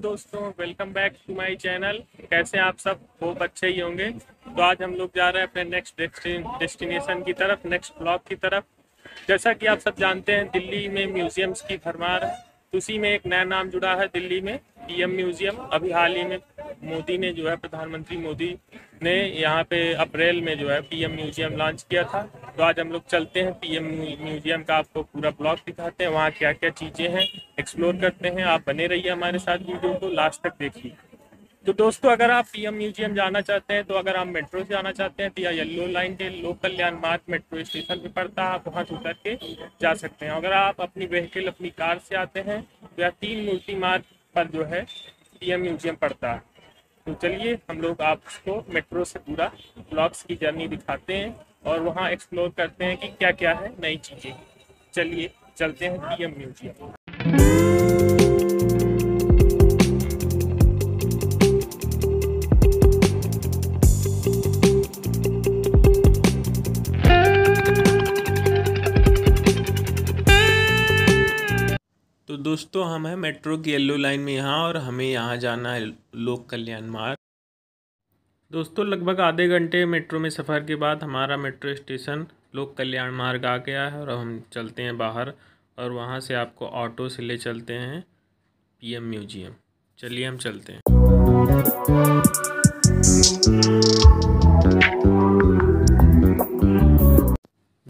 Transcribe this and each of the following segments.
दोस्तों welcome back to my channel कैसे आप सब बहुत अच्छे ही होंगे तो आज हम लोग जा रहे हैं अपने नेक्स्ट डेस्टिनेशन की तरफ नेक्स्ट ब्लॉक की तरफ जैसा कि आप सब जानते हैं दिल्ली में म्यूजियम्स की भरमार उसी में एक नया नाम जुड़ा है दिल्ली में पीएम म्यूजियम अभी हाल ही में मोदी ने जो है प्रधानमंत्री मोदी ने यहाँ पे अप्रैल में जो है पीएम म्यूजियम लॉन्च किया था तो आज हम लोग चलते हैं पीएम म्यूजियम का आपको पूरा ब्लॉग दिखाते हैं वहाँ क्या क्या चीज़ें हैं एक्सप्लोर करते हैं आप बने रहिए हमारे साथ वीडियो को लास्ट तक देखिए तो दोस्तों अगर आप पीएम म्यूजियम जाना चाहते हैं तो अगर आप मेट्रो से जाना चाहते हैं तो या येल्लो लाइन के लोक कल्याण मार्ग मेट्रो स्टेशन पे पड़ता है आप वहाँ से उतर के जा सकते हैं अगर आप अपनी व्हीकल अपनी कार से आते हैं तो या तीन मूर्ति मार्ग पर जो है पीएम म्यूजियम पड़ता है तो चलिए हम लोग आपको मेट्रो से पूरा ब्लॉक्स की जर्नी दिखाते हैं और वहाँ एक्सप्लोर करते हैं कि क्या क्या है नई चीज़ें चलिए चलते हैं एम म्यूजियम तो दोस्तों हम हैं मेट्रो की येलो लाइन में यहाँ और हमें यहाँ जाना है लोक कल्याण मार्ग दोस्तों लगभग आधे घंटे मेट्रो में सफ़र के बाद हमारा मेट्रो स्टेशन लोक कल्याण मार्ग आ गया है और हम चलते हैं बाहर और वहाँ से आपको ऑटो से ले चलते हैं पीएम म्यूजियम चलिए हम चलते हैं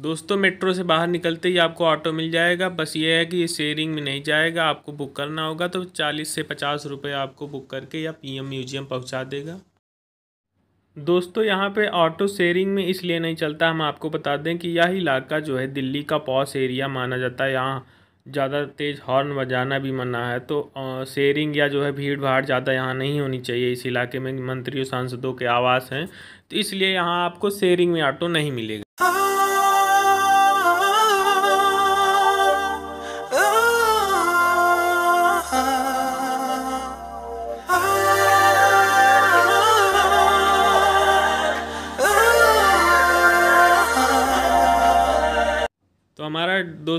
दोस्तों मेट्रो से बाहर निकलते ही आपको ऑटो मिल जाएगा बस ये है कि ये शेयरिंग में नहीं जाएगा आपको बुक करना होगा तो चालीस से पचास रुपये आपको बुक करके या पीएम म्यूजियम पहुंचा देगा दोस्तों यहाँ पे ऑटो शेयरिंग में इसलिए नहीं चलता हम आपको बता दें कि यह इलाका जो है दिल्ली का पॉस एरिया माना जाता है यहाँ ज़्यादा तेज़ हॉर्न बजाना भी मना है तो शेयरिंग या जो है भीड़ भाड़ ज़्यादा यहाँ नहीं होनी चाहिए इस इलाके में मंत्रियों सांसदों के आवास हैं तो इसलिए यहाँ आपको शेयरिंग में ऑटो नहीं मिलेगा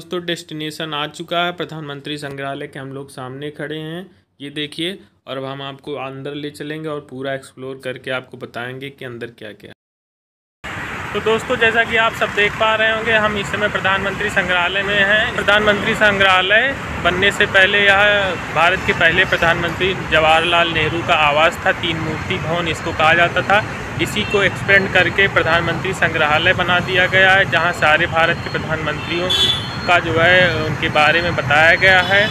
दोस्तों डेस्टिनेशन आ चुका है प्रधानमंत्री संग्रहालय के हम लोग सामने खड़े हैं ये देखिए और अब हम आपको अंदर ले चलेंगे और पूरा एक्सप्लोर करके आपको बताएंगे कि अंदर क्या क्या तो दोस्तों जैसा कि आप सब देख पा रहे होंगे हम इस समय प्रधानमंत्री संग्रहालय में हैं प्रधानमंत्री संग्रहालय बनने से पहले यह भारत के पहले प्रधानमंत्री जवाहरलाल नेहरू का आवास था तीन मूर्ति भवन इसको कहा जाता था इसी को एक्सपेंड करके प्रधानमंत्री संग्रहालय बना दिया गया है जहाँ सारे भारत के प्रधानमंत्रियों का जो है उनके बारे में बताया गया है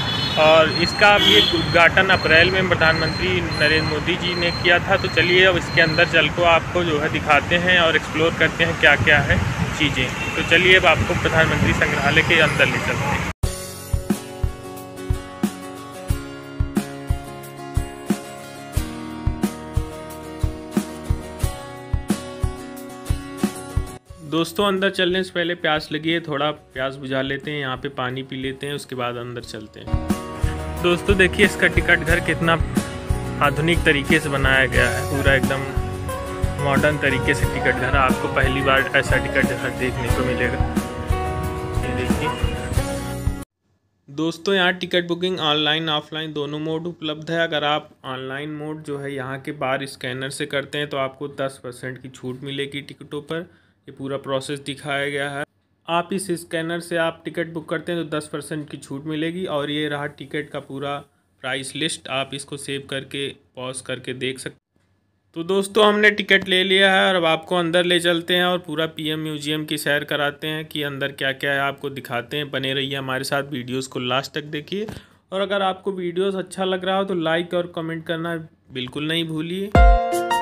और इसका अब एक उद्घाटन अप्रैल में प्रधानमंत्री नरेंद्र मोदी जी ने किया था तो चलिए अब इसके अंदर चल को आपको जो है दिखाते हैं और एक्सप्लोर करते हैं क्या क्या है चीज़ें तो चलिए अब आपको प्रधानमंत्री संग्रहालय के अंदर ले चलते हैं दोस्तों अंदर चलने से पहले प्यास लगी है थोड़ा प्यास बुझा लेते हैं यहाँ पे पानी पी लेते हैं उसके बाद अंदर चलते हैं दोस्तों देखिए इसका टिकट घर कितना आधुनिक तरीके से बनाया गया है पूरा एकदम मॉडर्न तरीके से टिकट घर आपको पहली बार ऐसा टिकट घर देखने को मिलेगा देखिए दोस्तों यहाँ टिकट बुकिंग ऑनलाइन ऑफलाइन दोनों मोड उपलब्ध है अगर आप ऑनलाइन मोड जो है यहाँ के बार स्कैनर से करते हैं तो आपको 10 परसेंट की छूट मिलेगी टिकटों पर ये पूरा प्रोसेस दिखाया गया है आप इस स्कैनर से आप टिकट बुक करते हैं तो दस परसेंट की छूट मिलेगी और ये रहा टिकट का पूरा प्राइस लिस्ट आप इसको सेव करके पॉज करके देख सकते तो दोस्तों हमने टिकट ले लिया है और अब आपको अंदर ले चलते हैं और पूरा पीएम म्यूजियम की सैर कराते हैं कि अंदर क्या क्या है आपको दिखाते हैं बने रहिए है हमारे साथ वीडियोज़ को लास्ट तक देखिए और अगर आपको वीडियोस अच्छा लग रहा हो तो लाइक और कमेंट करना बिल्कुल नहीं भूलिए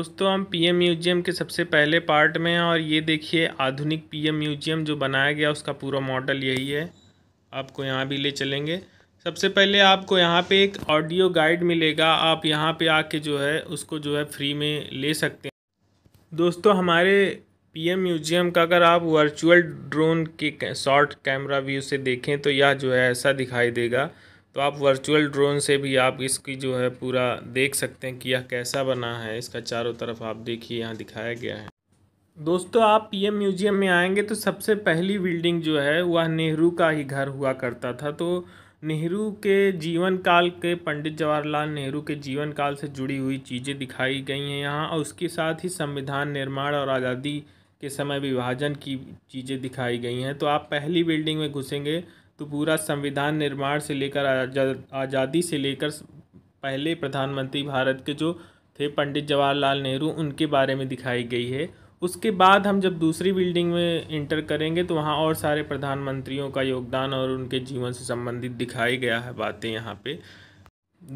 दोस्तों हम पीएम म्यूजियम के सबसे पहले पार्ट में हैं और ये देखिए आधुनिक पीएम म्यूजियम जो बनाया गया उसका पूरा मॉडल यही है आपको यहाँ भी ले चलेंगे सबसे पहले आपको यहाँ पे एक ऑडियो गाइड मिलेगा आप यहाँ पे आके जो है उसको जो है फ्री में ले सकते हैं दोस्तों हमारे पीएम म्यूजियम का अगर आप वर्चुअल ड्रोन के शॉर्ट कैमरा व्यू से देखें तो यह जो है ऐसा दिखाई देगा तो आप वर्चुअल ड्रोन से भी आप इसकी जो है पूरा देख सकते हैं कि यह कैसा बना है इसका चारों तरफ आप देखिए यहाँ दिखाया गया है दोस्तों आप पीएम म्यूजियम में आएंगे तो सबसे पहली बिल्डिंग जो है वह नेहरू का ही घर हुआ करता था तो नेहरू के जीवन काल के पंडित जवाहरलाल नेहरू के जीवन काल से जुड़ी हुई चीज़ें दिखाई गई हैं यहाँ और उसके साथ ही संविधान निर्माण और आज़ादी के समय विभाजन की चीज़ें दिखाई गई हैं तो आप पहली बिल्डिंग में घुसेंगे तो पूरा संविधान निर्माण से लेकर आज़ादी से लेकर पहले प्रधानमंत्री भारत के जो थे पंडित जवाहरलाल नेहरू उनके बारे में दिखाई गई है उसके बाद हम जब दूसरी बिल्डिंग में इंटर करेंगे तो वहाँ और सारे प्रधानमंत्रियों का योगदान और उनके जीवन से संबंधित दिखाई गया है बातें यहाँ पे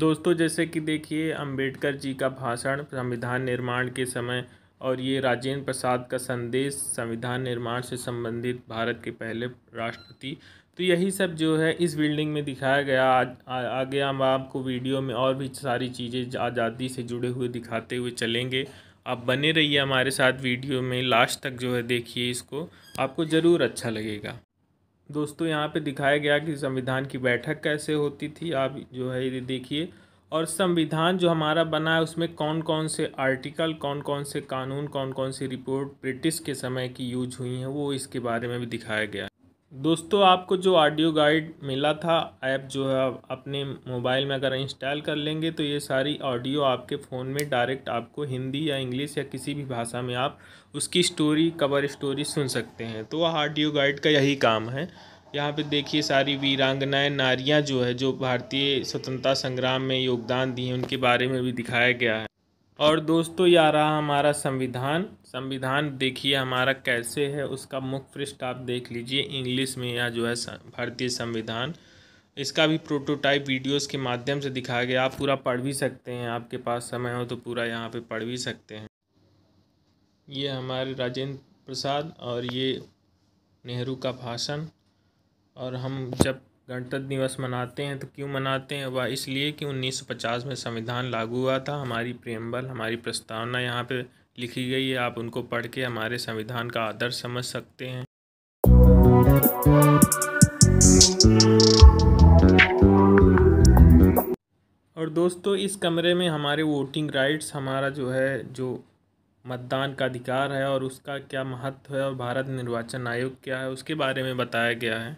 दोस्तों जैसे कि देखिए अंबेडकर जी का भाषण संविधान निर्माण के समय और ये राजेंद्र प्रसाद का संदेश संविधान निर्माण से संबंधित भारत के पहले राष्ट्रपति तो यही सब जो है इस बिल्डिंग में दिखाया गया आज आगे हम आपको वीडियो में और भी सारी चीज़ें आज़ादी से जुड़े हुए दिखाते हुए चलेंगे आप बने रहिए हमारे साथ वीडियो में लास्ट तक जो है देखिए इसको आपको ज़रूर अच्छा लगेगा दोस्तों यहाँ पे दिखाया गया कि संविधान की बैठक कैसे होती थी आप जो है ये देखिए और संविधान जो हमारा बना है उसमें कौन कौन से आर्टिकल कौन कौन से कानून कौन कौन सी रिपोर्ट ब्रिटिश के समय की यूज हुई हैं वो इसके बारे में भी दिखाया गया दोस्तों आपको जो ऑडियो गाइड मिला था ऐप जो है अपने मोबाइल में अगर इंस्टॉल कर लेंगे तो ये सारी ऑडियो आपके फ़ोन में डायरेक्ट आपको हिंदी या इंग्लिश या किसी भी भाषा में आप उसकी स्टोरी कवर स्टोरी सुन सकते हैं तो ऑडियो गाइड का यही काम है यहाँ पे देखिए सारी वीरांगनाएं नारियाँ जो है जो भारतीय स्वतंत्रता संग्राम में योगदान दी हैं उनके बारे में भी दिखाया गया है और दोस्तों ये आ रहा हमारा संविधान संविधान देखिए हमारा कैसे है उसका मुख्य पृष्ठ आप देख लीजिए इंग्लिश में या जो है भारतीय संविधान इसका भी प्रोटोटाइप वीडियोस के माध्यम से दिखाया गया आप पूरा पढ़ भी सकते हैं आपके पास समय हो तो पूरा यहाँ पे पढ़ भी सकते हैं ये हमारे राजेंद्र प्रसाद और ये नेहरू का भाषण और हम जब गणतंत्र दिवस मनाते हैं तो क्यों मनाते हैं वह इसलिए कि 1950 में संविधान लागू हुआ था हमारी प्रेमबल हमारी प्रस्तावना यहाँ पे लिखी गई है आप उनको पढ़ के हमारे संविधान का आदर्श समझ सकते हैं और दोस्तों इस कमरे में हमारे वोटिंग राइट्स हमारा जो है जो मतदान का अधिकार है और उसका क्या महत्व है और भारत निर्वाचन आयोग क्या है उसके बारे में बताया गया है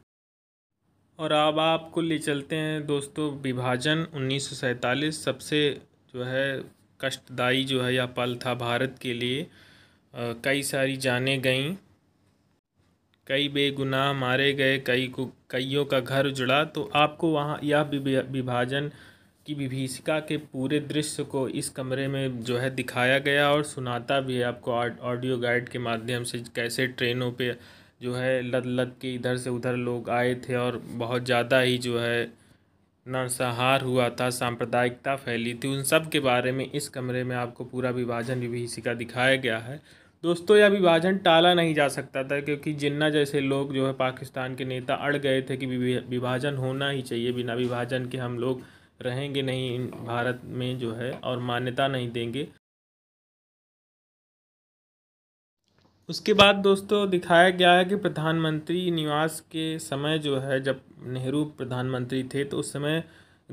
और अब आपको ले चलते हैं दोस्तों विभाजन उन्नीस सौ सबसे जो है कष्टदायी जो है यह पल था भारत के लिए कई सारी जाने गईं कई बेगुनाह मारे गए कई को कईयों का घर उजड़ा तो आपको वहाँ यह विभाजन की विभीषिका के पूरे दृश्य को इस कमरे में जो है दिखाया गया और सुनाता भी है आपको ऑडियो गाइड के माध्यम से कैसे ट्रेनों पे जो है लद लद के इधर से उधर लोग आए थे और बहुत ज़्यादा ही जो है नरसंहार हुआ था सांप्रदायिकता फैली थी उन सब के बारे में इस कमरे में आपको पूरा विभाजन विभीषिका दिखाया गया है दोस्तों यह विभाजन टाला नहीं जा सकता था क्योंकि जिन्ना जैसे लोग जो है पाकिस्तान के नेता अड़ गए थे कि विभाजन होना ही चाहिए बिना विभाजन के हम लोग रहेंगे नहीं भारत में जो है और मान्यता नहीं देंगे उसके बाद दोस्तों दिखाया गया है कि प्रधानमंत्री निवास के समय जो है जब नेहरू प्रधानमंत्री थे तो उस समय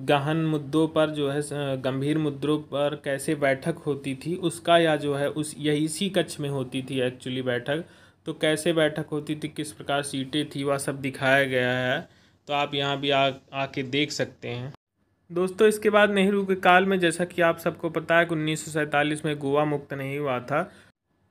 गहन मुद्दों पर जो है गंभीर मुद्दों पर कैसे बैठक होती थी उसका या जो है उस यही इसी कच्छ में होती थी एक्चुअली बैठक तो कैसे बैठक होती थी किस प्रकार सीटें थी वह सब दिखाया गया है तो आप यहाँ भी आ आके देख सकते हैं दोस्तों इसके बाद नेहरू के काल में जैसा कि आप सबको पता है कि उन्नीस में गोवा मुक्त नहीं हुआ था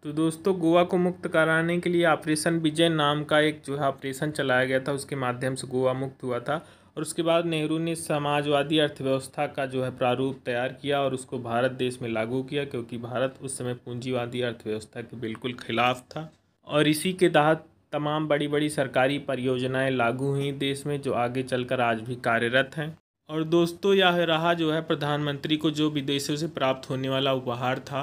तो दोस्तों गोवा को मुक्त कराने के लिए ऑपरेशन विजय नाम का एक जो है ऑपरेशन चलाया गया था उसके माध्यम से गोवा मुक्त हुआ था और उसके बाद नेहरू ने समाजवादी अर्थव्यवस्था का जो है प्रारूप तैयार किया और उसको भारत देश में लागू किया क्योंकि भारत उस समय पूंजीवादी अर्थव्यवस्था के बिल्कुल खिलाफ था और इसी के तहत तमाम बड़ी बड़ी सरकारी परियोजनाएं लागू हुई देश में जो आगे चलकर आज भी कार्यरत हैं और दोस्तों यह रहा जो है प्रधानमंत्री को जो विदेशों से प्राप्त होने वाला उपहार था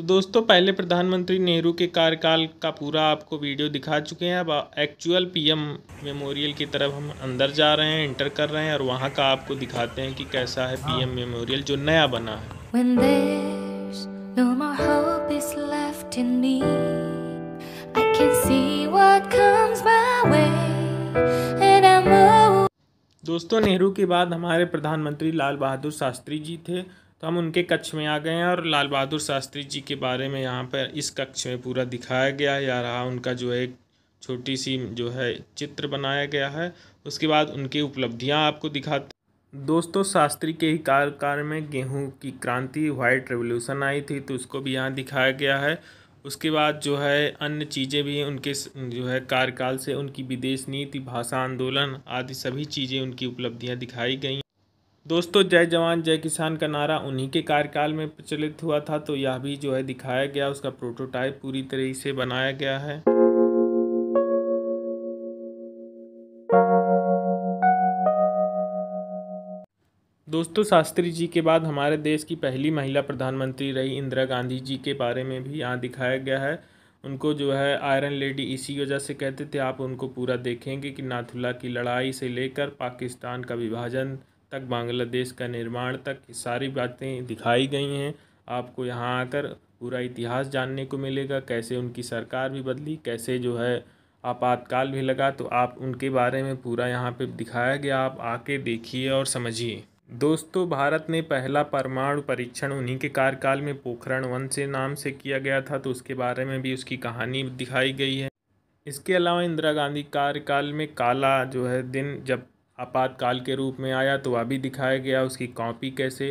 तो दोस्तों पहले प्रधानमंत्री नेहरू के कार्यकाल का पूरा आपको वीडियो दिखा चुके हैं अब एक्चुअल पीएम मेमोरियल की तरफ हम अंदर जा रहे हैं इंटर कर रहे हैं और वहाँ का आपको दिखाते हैं कि कैसा है पीएम मेमोरियल हाँ। जो नया बना है दोस्तों नेहरू के बाद हमारे प्रधानमंत्री लाल बहादुर शास्त्री जी थे तो हम उनके कक्ष में आ गए हैं और लाल बहादुर शास्त्री जी के बारे में यहाँ पर इस कक्ष में पूरा दिखाया गया है या रहा उनका जो है छोटी सी जो है चित्र बनाया गया है उसके बाद उनकी उपलब्धियाँ आपको दिखाते दोस्तों शास्त्री के ही कार्यकाल में गेहूं की क्रांति व्हाइट रेवोल्यूशन आई थी तो उसको भी यहाँ दिखाया गया है उसके बाद जो है अन्य चीज़ें भी उनके जो है कार्यकाल से उनकी विदेश नीति भाषा आंदोलन आदि सभी चीज़ें उनकी उपलब्धियाँ दिखाई गई दोस्तों जय जवान जय किसान का नारा उन्हीं के कार्यकाल में प्रचलित हुआ था तो यह भी जो है दिखाया गया उसका प्रोटोटाइप पूरी तरह से बनाया गया है दोस्तों शास्त्री जी के बाद हमारे देश की पहली महिला प्रधानमंत्री रही इंदिरा गांधी जी के बारे में भी यहाँ दिखाया गया है उनको जो है आयरन लेडी इसी वजह से कहते थे आप उनको पूरा देखेंगे कि नाथुला की लड़ाई से लेकर पाकिस्तान का विभाजन तक बांग्लादेश का निर्माण तक सारी बातें दिखाई गई हैं आपको यहाँ आकर पूरा इतिहास जानने को मिलेगा कैसे उनकी सरकार भी बदली कैसे जो है आपातकाल भी लगा तो आप उनके बारे में पूरा यहाँ पे दिखाया गया आप आके देखिए और समझिए दोस्तों भारत ने पहला परमाणु परीक्षण उन्हीं के कार्यकाल में पोखरण वन से नाम से किया गया था तो उसके बारे में भी उसकी कहानी दिखाई गई है इसके अलावा इंदिरा गांधी कार्यकाल में काला जो है दिन जब आपातकाल के रूप में आया तो वह भी दिखाया गया उसकी कॉपी कैसे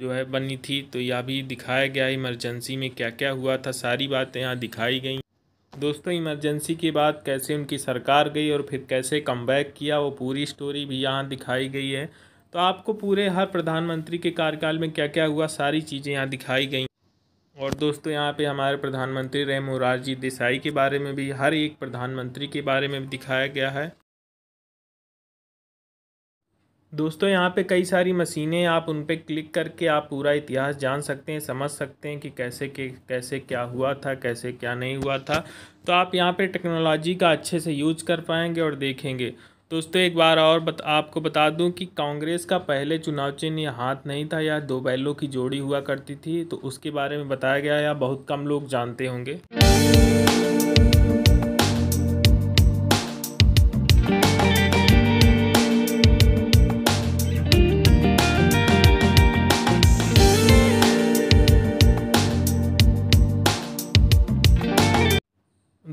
जो है बनी थी तो यह भी दिखाया गया इमरजेंसी में क्या क्या हुआ था सारी बातें यहाँ दिखाई गई दोस्तों इमरजेंसी के बाद कैसे उनकी सरकार गई और फिर कैसे कम किया वो पूरी स्टोरी भी यहाँ दिखाई गई है तो आपको पूरे हर प्रधानमंत्री के कार्यकाल में क्या क्या हुआ सारी चीज़ें यहाँ दिखाई गई और दोस्तों यहाँ पे हमारे प्रधानमंत्री रहे मुरारजी देसाई के बारे में भी हर एक प्रधानमंत्री के बारे में भी दिखाया गया है दोस्तों यहाँ पे कई सारी मशीनें आप उन पर क्लिक करके आप पूरा इतिहास जान सकते हैं समझ सकते हैं कि कैसे के कैसे क्या हुआ था कैसे क्या नहीं हुआ था तो आप यहाँ पे टेक्नोलॉजी का अच्छे से यूज कर पाएंगे और देखेंगे दोस्तों एक बार और बत, आपको बता दूं कि कांग्रेस का पहले चुनाव चिन्ह हाथ नहीं था या दो बैलों की जोड़ी हुआ करती थी तो उसके बारे में बताया गया या बहुत कम लोग जानते होंगे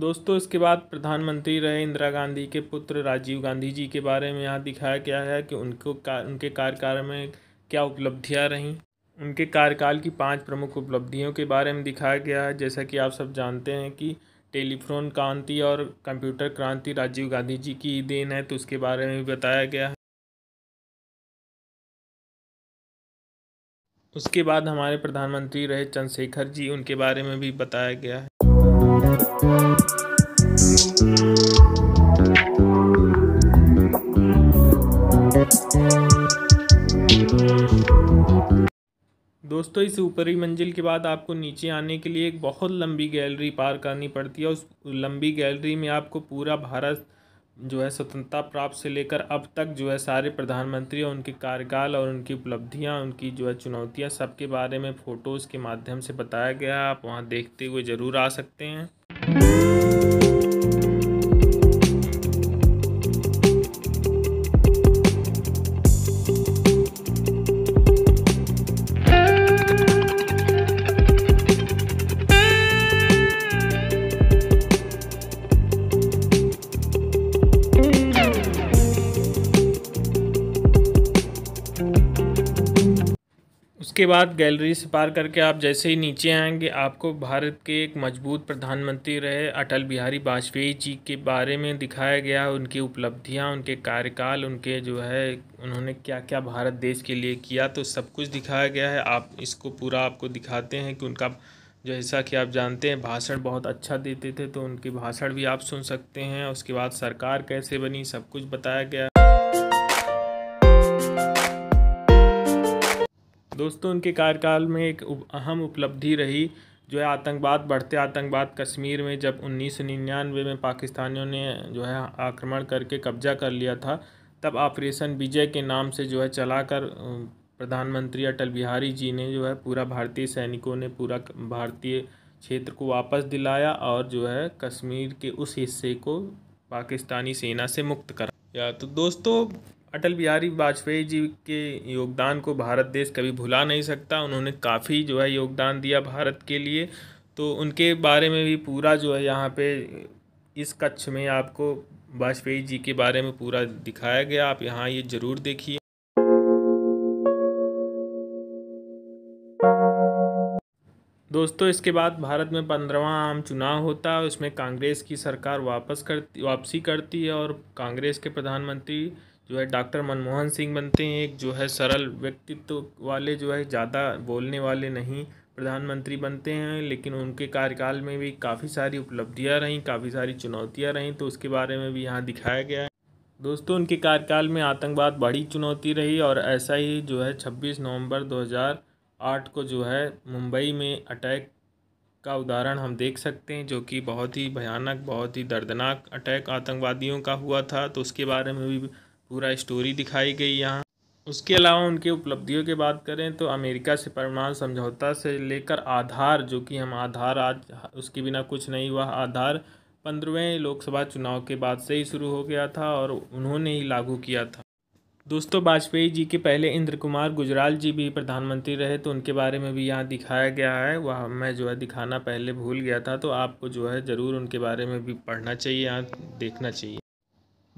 दोस्तों इसके बाद प्रधानमंत्री रहे इंदिरा गांधी के पुत्र राजीव गांधी जी के बारे में यहाँ दिखाया गया है कि उनको का उनके कार्यकाल में क्या उपलब्धियाँ रहीं उनके कार्यकाल की पांच प्रमुख उपलब्धियों के बारे में दिखाया गया है जैसा कि आप सब जानते हैं कि टेलीफोन क्रांति और कंप्यूटर क्रांति राजीव गांधी जी की देन है तो उसके बारे में भी बताया गया है उसके बाद हमारे प्रधानमंत्री रहे चंद्रशेखर जी उनके बारे में भी बताया गया है दोस्तों इस ऊपरी मंजिल के बाद आपको नीचे आने के लिए एक बहुत लंबी गैलरी पार करनी पड़ती है उस लंबी गैलरी में आपको पूरा भारत जो है स्वतंत्रता प्राप्त से लेकर अब तक जो है सारे प्रधानमंत्री और उनके कार्यकाल और उनकी उपलब्धियां उनकी जो है चुनौतियां सबके बारे में फ़ोटोज़ के माध्यम से बताया गया आप वहां देखते हुए ज़रूर आ सकते हैं उसके बाद गैलरी से पार करके आप जैसे ही नीचे आएंगे आपको भारत के एक मजबूत प्रधानमंत्री रहे अटल बिहारी वाजपेयी जी के बारे में दिखाया गया उनकी उपलब्धियां उनके कार्यकाल उनके जो है उन्होंने क्या क्या भारत देश के लिए किया तो सब कुछ दिखाया गया है आप इसको पूरा आपको दिखाते हैं कि उनका जैसा कि आप जानते हैं भाषण बहुत अच्छा देते थे तो उनके भाषण भी आप सुन सकते हैं उसके बाद सरकार कैसे बनी सब कुछ बताया गया दोस्तों उनके कार्यकाल में एक अहम उपलब्धि रही जो है आतंकवाद बढ़ते आतंकवाद कश्मीर में जब उन्नीस सौ निन्यानवे में पाकिस्तानियों ने जो है आक्रमण करके कब्जा कर लिया था तब ऑपरेशन विजय के नाम से जो है चलाकर प्रधानमंत्री अटल बिहारी जी ने जो है पूरा भारतीय सैनिकों ने पूरा भारतीय क्षेत्र को वापस दिलाया और जो है कश्मीर के उस हिस्से को पाकिस्तानी सेना से मुक्त करा या तो दोस्तों अटल बिहारी वाजपेयी जी के योगदान को भारत देश कभी भुला नहीं सकता उन्होंने काफ़ी जो है योगदान दिया भारत के लिए तो उनके बारे में भी पूरा जो है यहाँ पे इस कक्ष में आपको वाजपेयी जी के बारे में पूरा दिखाया गया आप यहाँ ये ज़रूर देखिए दोस्तों इसके बाद भारत में पंद्रवा आम चुनाव होता है उसमें कांग्रेस की सरकार वापस करती वापसी करती है और कांग्रेस के प्रधानमंत्री जो है डॉक्टर मनमोहन सिंह बनते हैं एक जो है सरल व्यक्तित्व वाले जो है ज़्यादा बोलने वाले नहीं प्रधानमंत्री बनते हैं लेकिन उनके कार्यकाल में भी काफ़ी सारी उपलब्धियां रहीं काफ़ी सारी चुनौतियां रहीं तो उसके बारे में भी यहाँ दिखाया गया है दोस्तों उनके कार्यकाल में आतंकवाद बड़ी चुनौती रही और ऐसा ही जो है 26 नवंबर 2008 को जो है मुंबई में अटैक का उदाहरण हम देख सकते हैं जो कि बहुत ही भयानक बहुत ही दर्दनाक अटैक आतंकवादियों का हुआ था तो उसके बारे में भी पूरा स्टोरी दिखाई गई यहाँ उसके अलावा उनके उपलब्धियों की बात करें तो अमेरिका से परमाणु समझौता से लेकर आधार जो कि हम आधार आज उसके बिना कुछ नहीं हुआ आधार पंद्रहवें लोकसभा चुनाव के बाद से ही शुरू हो गया था और उन्होंने ही लागू किया था दोस्तों वाजपेयी जी के पहले इंद्र कुमार गुजराल जी भी प्रधानमंत्री रहे तो उनके बारे में भी यहाँ दिखाया गया है वह मैं जो है दिखाना पहले भूल गया था तो आपको जो है ज़रूर उनके बारे में भी पढ़ना चाहिए यहाँ देखना चाहिए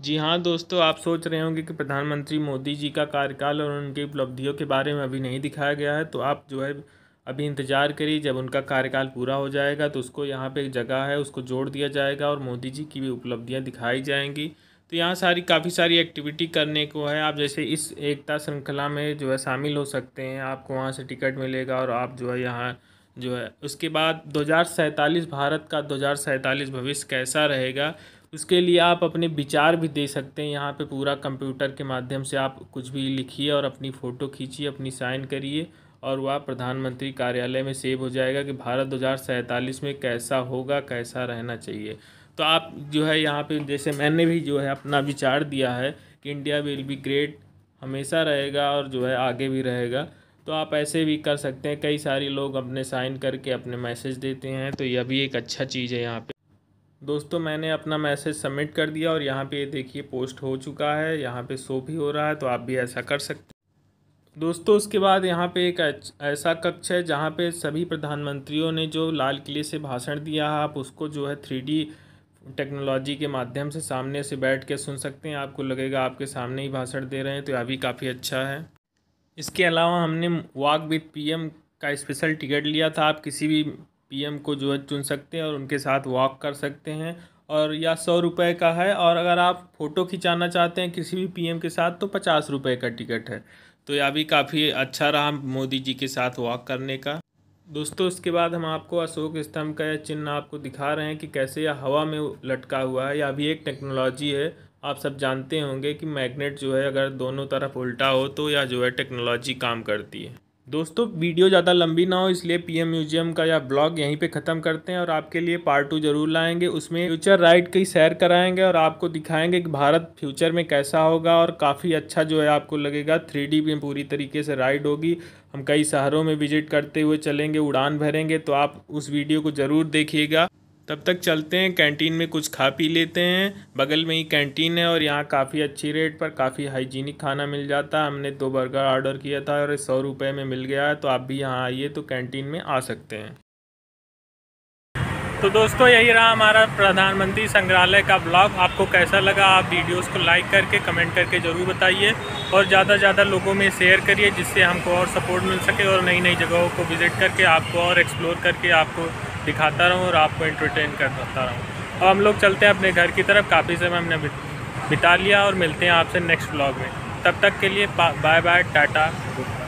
जी हाँ दोस्तों आप सोच रहे होंगे कि प्रधानमंत्री मोदी जी का कार्यकाल और उनकी उपलब्धियों के बारे में अभी नहीं दिखाया गया है तो आप जो है अभी इंतज़ार करिए जब उनका कार्यकाल पूरा हो जाएगा तो उसको यहाँ पे एक जगह है उसको जोड़ दिया जाएगा और मोदी जी की भी उपलब्धियाँ दिखाई जाएंगी तो यहाँ सारी काफ़ी सारी एक्टिविटी करने को है आप जैसे इस एकता श्रृंखला में जो है शामिल हो सकते हैं आपको वहाँ से टिकट मिलेगा और आप जो है यहाँ जो है उसके बाद दो भारत का दो भविष्य कैसा रहेगा उसके लिए आप अपने विचार भी दे सकते हैं यहाँ पे पूरा कंप्यूटर के माध्यम से आप कुछ भी लिखिए और अपनी फ़ोटो खींचिए अपनी साइन करिए और वह प्रधानमंत्री कार्यालय में सेव हो जाएगा कि भारत दो में कैसा होगा कैसा रहना चाहिए तो आप जो है यहाँ पे जैसे मैंने भी जो है अपना विचार दिया है कि इंडिया विल बी ग्रेट हमेशा रहेगा और जो है आगे भी रहेगा तो आप ऐसे भी कर सकते हैं कई सारे लोग अपने साइन करके अपने मैसेज देते हैं तो यह भी एक अच्छा चीज़ है यहाँ पे दोस्तों मैंने अपना मैसेज सबमिट कर दिया और यहाँ पे देखिए पोस्ट हो चुका है यहाँ पे शो भी हो रहा है तो आप भी ऐसा कर सकते दोस्तों उसके बाद यहाँ पे एक ऐसा कक्ष है जहाँ पे सभी प्रधानमंत्रियों ने जो लाल किले से भाषण दिया है आप उसको जो है थ्री टेक्नोलॉजी के माध्यम से सामने से बैठ के सुन सकते हैं आपको लगेगा आपके सामने ही भाषण दे रहे हैं तो यह भी काफ़ी अच्छा है इसके अलावा हमने वाक विथ पीएम का स्पेशल टिकट लिया था आप किसी भी पीएम को जो है चुन सकते हैं और उनके साथ वॉक कर सकते हैं और या सौ रुपये का है और अगर आप फ़ोटो खिंचाना चाहते हैं किसी भी पीएम के साथ तो पचास रुपये का टिकट है तो यह भी काफ़ी अच्छा रहा मोदी जी के साथ वॉक करने का दोस्तों इसके बाद हम आपको अशोक स्तंभ का यह चिन्ह आपको दिखा रहे हैं कि कैसे यह हवा में लटका हुआ है यह भी एक टेक्नोलॉजी है आप सब जानते होंगे कि मैग्नेट जो है अगर दोनों तरफ उल्टा हो तो यह जो है टेक्नोलॉजी काम करती है दोस्तों वीडियो ज़्यादा लंबी ना हो इसलिए पीएम म्यूजियम का या ब्लॉग यहीं पे ख़त्म करते हैं और आपके लिए पार्ट टू जरूर लाएंगे उसमें फ्यूचर राइड की सैर कराएंगे और आपको दिखाएंगे कि भारत फ्यूचर में कैसा होगा और काफ़ी अच्छा जो है आपको लगेगा थ्री में पूरी तरीके से राइड होगी हम कई शहरों में विजिट करते हुए चलेंगे उड़ान भरेंगे तो आप उस वीडियो को ज़रूर देखिएगा तब तक चलते हैं कैंटीन में कुछ खा पी लेते हैं बगल में ही कैंटीन है और यहाँ काफ़ी अच्छी रेट पर काफ़ी हाइजीनिक खाना मिल जाता है हमने दो बर्गर ऑर्डर किया था और सौ रुपये में मिल गया है तो आप भी यहाँ आइए तो कैंटीन में आ सकते हैं तो दोस्तों यही रहा हमारा प्रधानमंत्री संग्रहालय का ब्लॉग आपको कैसा लगा आप वीडियोस को लाइक करके कमेंट करके ज़रूर बताइए और ज़्यादा से ज़्यादा लोगों में शेयर करिए जिससे हमको और सपोर्ट मिल सके और नई नई जगहों को विज़िट करके आपको और एक्सप्लोर करके आपको दिखाता रहूँ और आपको इंटरटेन करता रहूँ अब हम लोग चलते हैं अपने घर की तरफ काफ़ी समय हमने बिता लिया और मिलते हैं आपसे नेक्स्ट ब्लॉग में तब तक के लिए bye bye tata good bye